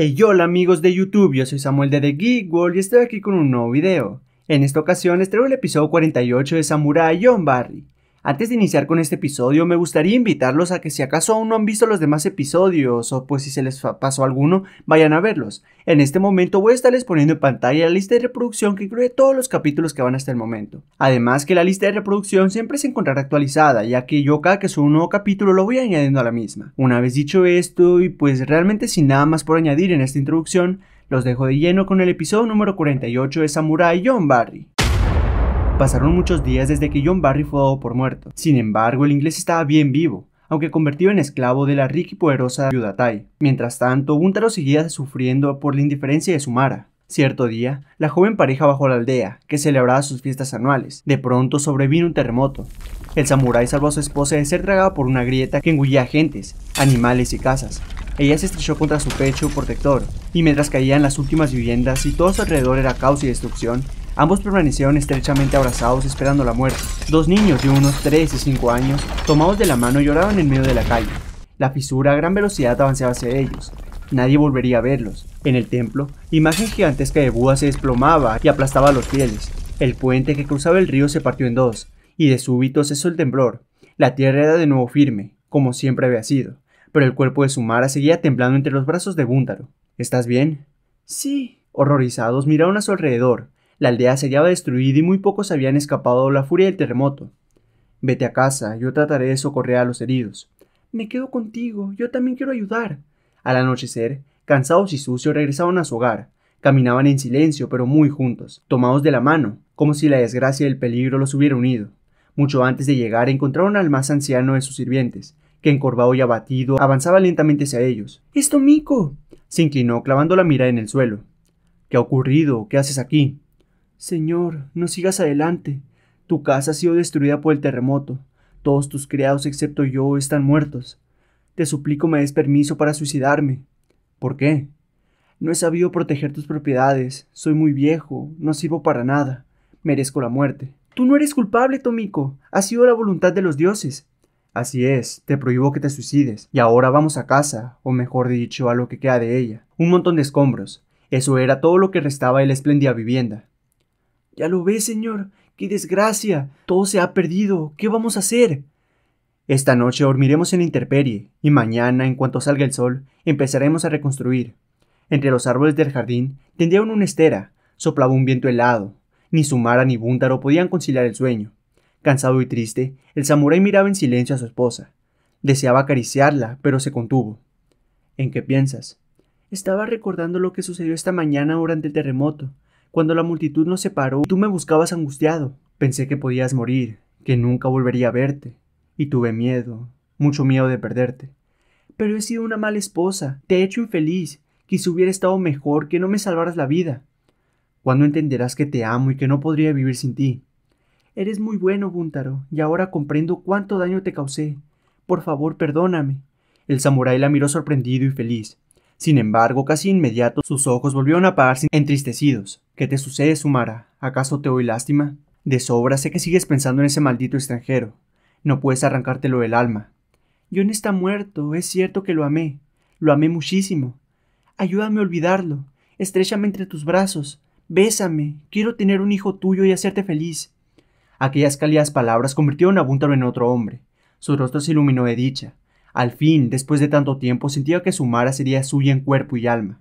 Hey hola amigos de YouTube, yo soy Samuel de The Geek World y estoy aquí con un nuevo video. En esta ocasión les traigo el episodio 48 de Samurai John Barry. Antes de iniciar con este episodio, me gustaría invitarlos a que si acaso aún no han visto los demás episodios o pues si se les pasó alguno, vayan a verlos. En este momento voy a estarles poniendo en pantalla la lista de reproducción que incluye todos los capítulos que van hasta el momento. Además que la lista de reproducción siempre se encontrará actualizada, ya que yo cada que subo un nuevo capítulo lo voy añadiendo a la misma. Una vez dicho esto, y pues realmente sin nada más por añadir en esta introducción, los dejo de lleno con el episodio número 48 de Samurai John Barry. Pasaron muchos días desde que John Barry fue dado por muerto. Sin embargo, el inglés estaba bien vivo, aunque convertido en esclavo de la rica y poderosa Yudatai. Mientras tanto, Guntaro seguía sufriendo por la indiferencia de Sumara. Cierto día, la joven pareja bajó a la aldea, que celebraba sus fiestas anuales. De pronto sobrevino un terremoto. El samurái salvó a su esposa de ser tragada por una grieta que engullía gentes, animales y casas. Ella se estrechó contra su pecho protector, y mientras caían las últimas viviendas y todo su alrededor era caos y destrucción, Ambos permanecieron estrechamente abrazados esperando la muerte. Dos niños de unos 3 y 5 años, tomados de la mano, lloraban en medio de la calle. La fisura a gran velocidad avanzaba hacia ellos. Nadie volvería a verlos. En el templo, imagen gigantesca de Buda se desplomaba y aplastaba los fieles. El puente que cruzaba el río se partió en dos, y de súbito cesó el temblor. La tierra era de nuevo firme, como siempre había sido, pero el cuerpo de Sumara seguía temblando entre los brazos de Búntaro. ¿Estás bien? Sí. Horrorizados miraron a su alrededor. La aldea se hallaba destruida y muy pocos habían escapado de la furia del terremoto. Vete a casa, yo trataré de socorrer a los heridos. Me quedo contigo, yo también quiero ayudar. Al anochecer, cansados y sucios, regresaron a su hogar. Caminaban en silencio, pero muy juntos, tomados de la mano, como si la desgracia y el peligro los hubiera unido. Mucho antes de llegar, encontraron al más anciano de sus sirvientes, que encorvado y abatido avanzaba lentamente hacia ellos. ¡Esto, Mico! Se inclinó clavando la mira en el suelo. ¿Qué ha ocurrido? ¿Qué haces aquí? Señor, no sigas adelante. Tu casa ha sido destruida por el terremoto. Todos tus criados excepto yo están muertos. Te suplico me des permiso para suicidarme. ¿Por qué? No he sabido proteger tus propiedades. Soy muy viejo. No sirvo para nada. Merezco la muerte. Tú no eres culpable, Tomiko. Ha sido la voluntad de los dioses. Así es, te prohíbo que te suicides. Y ahora vamos a casa, o mejor dicho, a lo que queda de ella. Un montón de escombros. Eso era todo lo que restaba de la espléndida vivienda. Ya lo ves, señor. ¡Qué desgracia! Todo se ha perdido. ¿Qué vamos a hacer? Esta noche dormiremos en la intemperie, y mañana, en cuanto salga el sol, empezaremos a reconstruir. Entre los árboles del jardín tendían una estera, soplaba un viento helado. Ni Sumara ni Búntaro podían conciliar el sueño. Cansado y triste, el samurái miraba en silencio a su esposa. Deseaba acariciarla, pero se contuvo. ¿En qué piensas? Estaba recordando lo que sucedió esta mañana durante el terremoto. Cuando la multitud nos separó, tú me buscabas angustiado. Pensé que podías morir, que nunca volvería a verte. Y tuve miedo, mucho miedo de perderte. Pero he sido una mala esposa, te he hecho infeliz, quise hubiera estado mejor que no me salvaras la vida. ¿Cuándo entenderás que te amo y que no podría vivir sin ti? Eres muy bueno, Búntaro, y ahora comprendo cuánto daño te causé. Por favor, perdóname. El samurái la miró sorprendido y feliz. Sin embargo, casi inmediato sus ojos volvieron a apagarse entristecidos. ¿Qué te sucede, Sumara? ¿Acaso te doy lástima? De sobra sé que sigues pensando en ese maldito extranjero. No puedes arrancártelo del alma. John está muerto, es cierto que lo amé. Lo amé muchísimo. Ayúdame a olvidarlo. Estréchame entre tus brazos. Bésame. Quiero tener un hijo tuyo y hacerte feliz. Aquellas cálidas palabras convirtieron a Búntaro en otro hombre. Su rostro se iluminó de dicha. Al fin, después de tanto tiempo, sentía que su Mara sería suya en cuerpo y alma.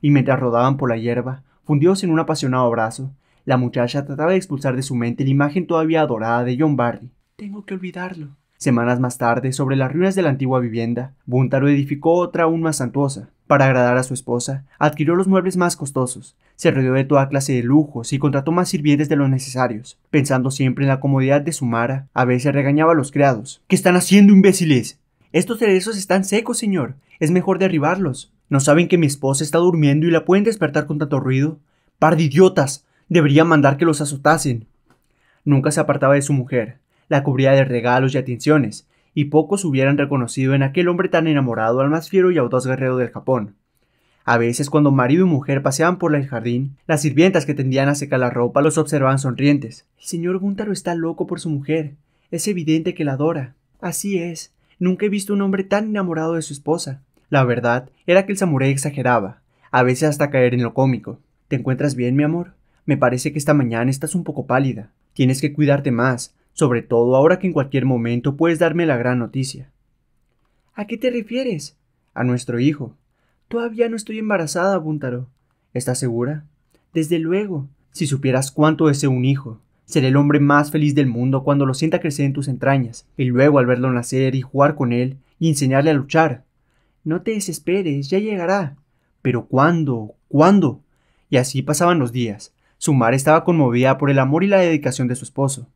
Y mientras rodaban por la hierba, fundidos en un apasionado abrazo, la muchacha trataba de expulsar de su mente la imagen todavía adorada de John Barry. Tengo que olvidarlo. Semanas más tarde, sobre las ruinas de la antigua vivienda, Buntaro edificó otra aún más santuosa. Para agradar a su esposa, adquirió los muebles más costosos, se rodeó de toda clase de lujos y contrató más sirvientes de los necesarios. Pensando siempre en la comodidad de su Mara, a veces regañaba a los criados. ¿Qué están haciendo, imbéciles? Estos cerezos están secos, señor. Es mejor derribarlos. ¿No saben que mi esposa está durmiendo y la pueden despertar con tanto ruido? Par de idiotas. Deberían mandar que los azotasen. Nunca se apartaba de su mujer. La cubría de regalos y atenciones, y pocos hubieran reconocido en aquel hombre tan enamorado al más fiero y audaz guerrero del Japón. A veces, cuando marido y mujer paseaban por el jardín, las sirvientas que tendían a secar la ropa los observaban sonrientes. El señor Gúntaro está loco por su mujer. Es evidente que la adora. Así es, Nunca he visto un hombre tan enamorado de su esposa. La verdad era que el samurái exageraba, a veces hasta caer en lo cómico. ¿Te encuentras bien, mi amor? Me parece que esta mañana estás un poco pálida. Tienes que cuidarte más, sobre todo ahora que en cualquier momento puedes darme la gran noticia. ¿A qué te refieres? A nuestro hijo. Todavía no estoy embarazada, Búntaro. ¿Estás segura? Desde luego, si supieras cuánto deseo un hijo. Seré el hombre más feliz del mundo cuando lo sienta crecer en tus entrañas, y luego al verlo nacer y jugar con él y enseñarle a luchar. No te desesperes, ya llegará. Pero ¿cuándo? ¿Cuándo? Y así pasaban los días. Sumara estaba conmovida por el amor y la dedicación de su esposo.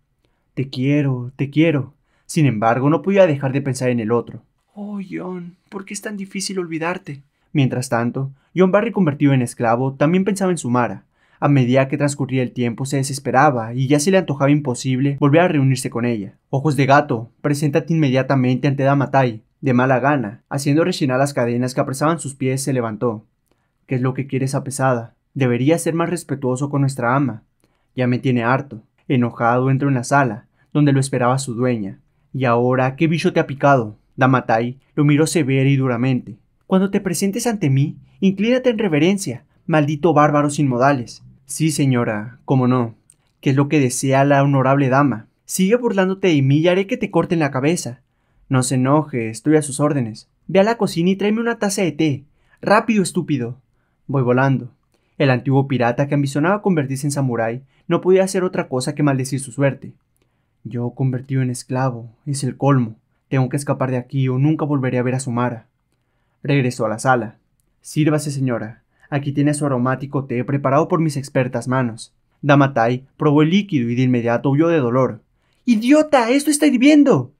Te quiero, te quiero. Sin embargo, no podía dejar de pensar en el otro. Oh, John, ¿por qué es tan difícil olvidarte? Mientras tanto, John Barry, convertido en esclavo, también pensaba en Sumara. A medida que transcurría el tiempo se desesperaba y ya se le antojaba imposible volver a reunirse con ella. Ojos de gato, preséntate inmediatamente ante Damatai, de mala gana, haciendo rechinar las cadenas que apresaban sus pies, se levantó. ¿Qué es lo que quieres, a pesada? Debería ser más respetuoso con nuestra ama. Ya me tiene harto. Enojado entró en la sala, donde lo esperaba su dueña. ¿Y ahora qué bicho te ha picado? Damatai lo miró severa y duramente. Cuando te presentes ante mí, inclínate en reverencia, maldito bárbaro sin modales. Sí, señora, cómo no, ¿Qué es lo que desea la honorable dama. Sigue burlándote de mí y haré que te corten la cabeza. No se enoje, estoy a sus órdenes. Ve a la cocina y tráeme una taza de té. Rápido, estúpido. Voy volando. El antiguo pirata que ambicionaba convertirse en samurái no podía hacer otra cosa que maldecir su suerte. Yo convertido en esclavo, es el colmo. Tengo que escapar de aquí o nunca volveré a ver a Sumara. Regresó a la sala. Sírvase, señora. Aquí tiene su aromático té preparado por mis expertas manos. Damatai probó el líquido y de inmediato huyó de dolor. ¡Idiota! ¡Esto está hirviendo!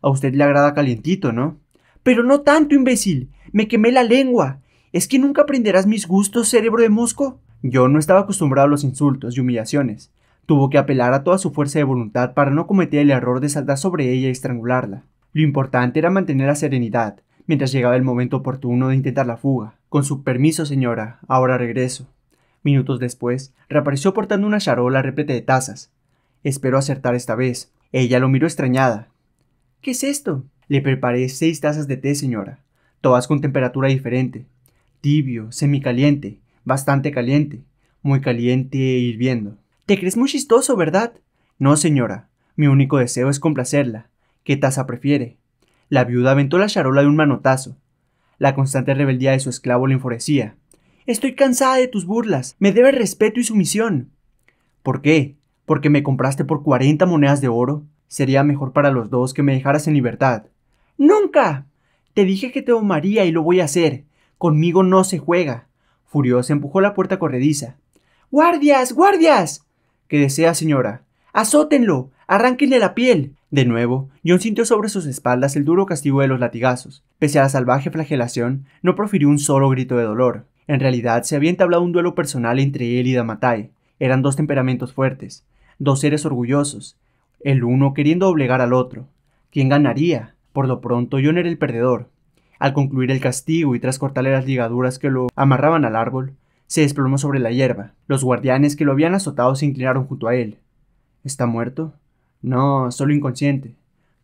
A usted le agrada calientito, ¿no? Pero no tanto, imbécil. Me quemé la lengua. ¿Es que nunca aprenderás mis gustos, cerebro de mosco? Yo no estaba acostumbrado a los insultos y humillaciones. Tuvo que apelar a toda su fuerza de voluntad para no cometer el error de saltar sobre ella y estrangularla. Lo importante era mantener la serenidad, mientras llegaba el momento oportuno de intentar la fuga. Con su permiso, señora, ahora regreso. Minutos después, reapareció portando una charola repleta de tazas. «Espero acertar esta vez. Ella lo miró extrañada. ¿Qué es esto? Le preparé seis tazas de té, señora, todas con temperatura diferente. Tibio, semicaliente, bastante caliente, muy caliente e hirviendo. Te crees muy chistoso, ¿verdad? No, señora. Mi único deseo es complacerla. ¿Qué taza prefiere? La viuda aventó la charola de un manotazo. La constante rebeldía de su esclavo le enfurecía. Estoy cansada de tus burlas. Me debes respeto y sumisión. ¿Por qué? ¿Porque me compraste por 40 monedas de oro? Sería mejor para los dos que me dejaras en libertad. ¡Nunca! Te dije que te omaría y lo voy a hacer. Conmigo no se juega. Furiosa empujó la puerta corrediza. ¡Guardias! ¡Guardias! ¿Qué desea, señora? ¡Azótenlo! Arránquenle la piel. De nuevo, John sintió sobre sus espaldas el duro castigo de los latigazos. Pese a la salvaje flagelación, no profirió un solo grito de dolor. En realidad, se había entablado un duelo personal entre él y Damatai. Eran dos temperamentos fuertes, dos seres orgullosos, el uno queriendo obligar al otro. ¿Quién ganaría? Por lo pronto, John era el perdedor. Al concluir el castigo y tras cortarle las ligaduras que lo amarraban al árbol, se desplomó sobre la hierba. Los guardianes que lo habían azotado se inclinaron junto a él. ¿Está muerto? No, solo inconsciente.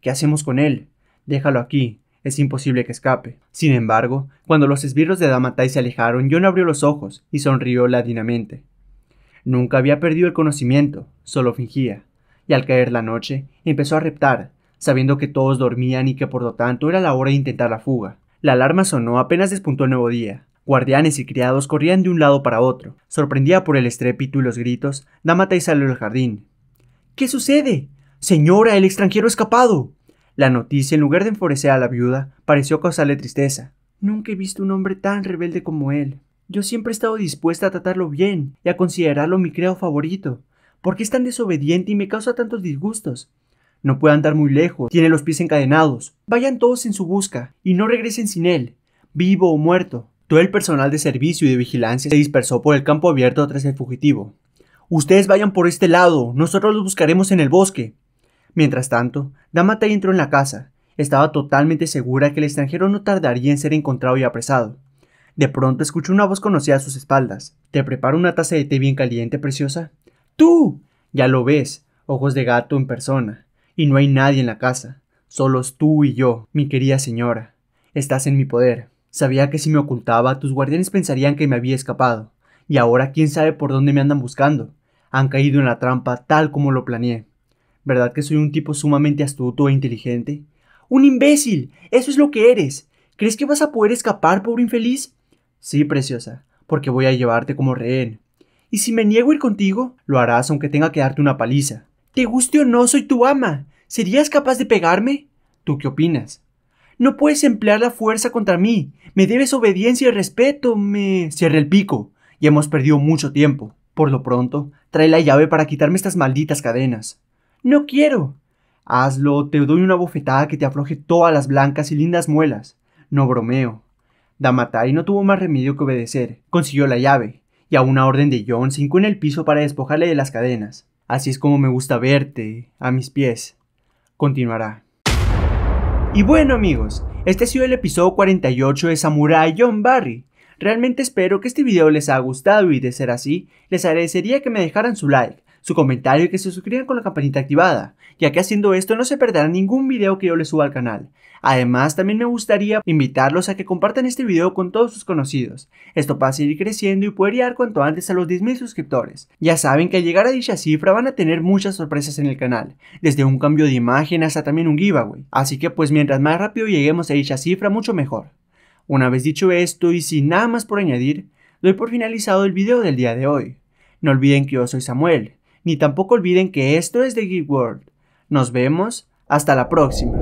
¿Qué hacemos con él? Déjalo aquí. Es imposible que escape. Sin embargo, cuando los esbirros de Damatai se alejaron, John abrió los ojos y sonrió ladinamente. Nunca había perdido el conocimiento, solo fingía. Y al caer la noche, empezó a reptar, sabiendo que todos dormían y que por lo tanto era la hora de intentar la fuga. La alarma sonó apenas despuntó el nuevo día. Guardianes y criados corrían de un lado para otro. Sorprendida por el estrépito y los gritos, Damatai salió al jardín. ¿Qué sucede? Señora, el extranjero ha escapado. La noticia, en lugar de enfurecer a la viuda, pareció causarle tristeza. Nunca he visto un hombre tan rebelde como él. Yo siempre he estado dispuesta a tratarlo bien y a considerarlo mi creo favorito. ¿Por qué es tan desobediente y me causa tantos disgustos? No puede andar muy lejos, tiene los pies encadenados. Vayan todos en su busca y no regresen sin él, vivo o muerto. Todo el personal de servicio y de vigilancia se dispersó por el campo abierto tras el fugitivo. Ustedes vayan por este lado, nosotros los buscaremos en el bosque. Mientras tanto, Damatai entró en la casa. Estaba totalmente segura que el extranjero no tardaría en ser encontrado y apresado. De pronto escuchó una voz conocida a sus espaldas. Te preparo una taza de té bien caliente, preciosa. ¡Tú! Ya lo ves, ojos de gato en persona. Y no hay nadie en la casa. Solos tú y yo, mi querida señora. Estás en mi poder. Sabía que si me ocultaba, tus guardianes pensarían que me había escapado. Y ahora quién sabe por dónde me andan buscando. Han caído en la trampa tal como lo planeé. ¿Verdad que soy un tipo sumamente astuto e inteligente? ¡Un imbécil! Eso es lo que eres. ¿Crees que vas a poder escapar, pobre infeliz? Sí, preciosa, porque voy a llevarte como rehén. Y si me niego a ir contigo, lo harás aunque tenga que darte una paliza. Te guste o no, soy tu ama. ¿Serías capaz de pegarme? ¿Tú qué opinas? No puedes emplear la fuerza contra mí. Me debes obediencia y respeto. Me cierra el pico. Y hemos perdido mucho tiempo. Por lo pronto, trae la llave para quitarme estas malditas cadenas. No quiero. Hazlo, te doy una bofetada que te afloje todas las blancas y lindas muelas. No bromeo. Damatai no tuvo más remedio que obedecer. Consiguió la llave, y a una orden de John se en el piso para despojarle de las cadenas. Así es como me gusta verte, a mis pies. Continuará. Y bueno amigos, este ha sido el episodio 48 de Samurai John Barry. Realmente espero que este video les haya gustado y de ser así, les agradecería que me dejaran su like, su comentario y que se suscriban con la campanita activada, ya que haciendo esto no se perderá ningún video que yo les suba al canal. Además, también me gustaría invitarlos a que compartan este video con todos sus conocidos. Esto a seguir creciendo y poder llegar cuanto antes a los 10.000 suscriptores. Ya saben que al llegar a dicha cifra van a tener muchas sorpresas en el canal, desde un cambio de imagen hasta también un giveaway. Así que pues mientras más rápido lleguemos a dicha cifra, mucho mejor. Una vez dicho esto y sin nada más por añadir, doy por finalizado el video del día de hoy. No olviden que yo soy Samuel, ni tampoco olviden que esto es The Geek World. Nos vemos, hasta la próxima.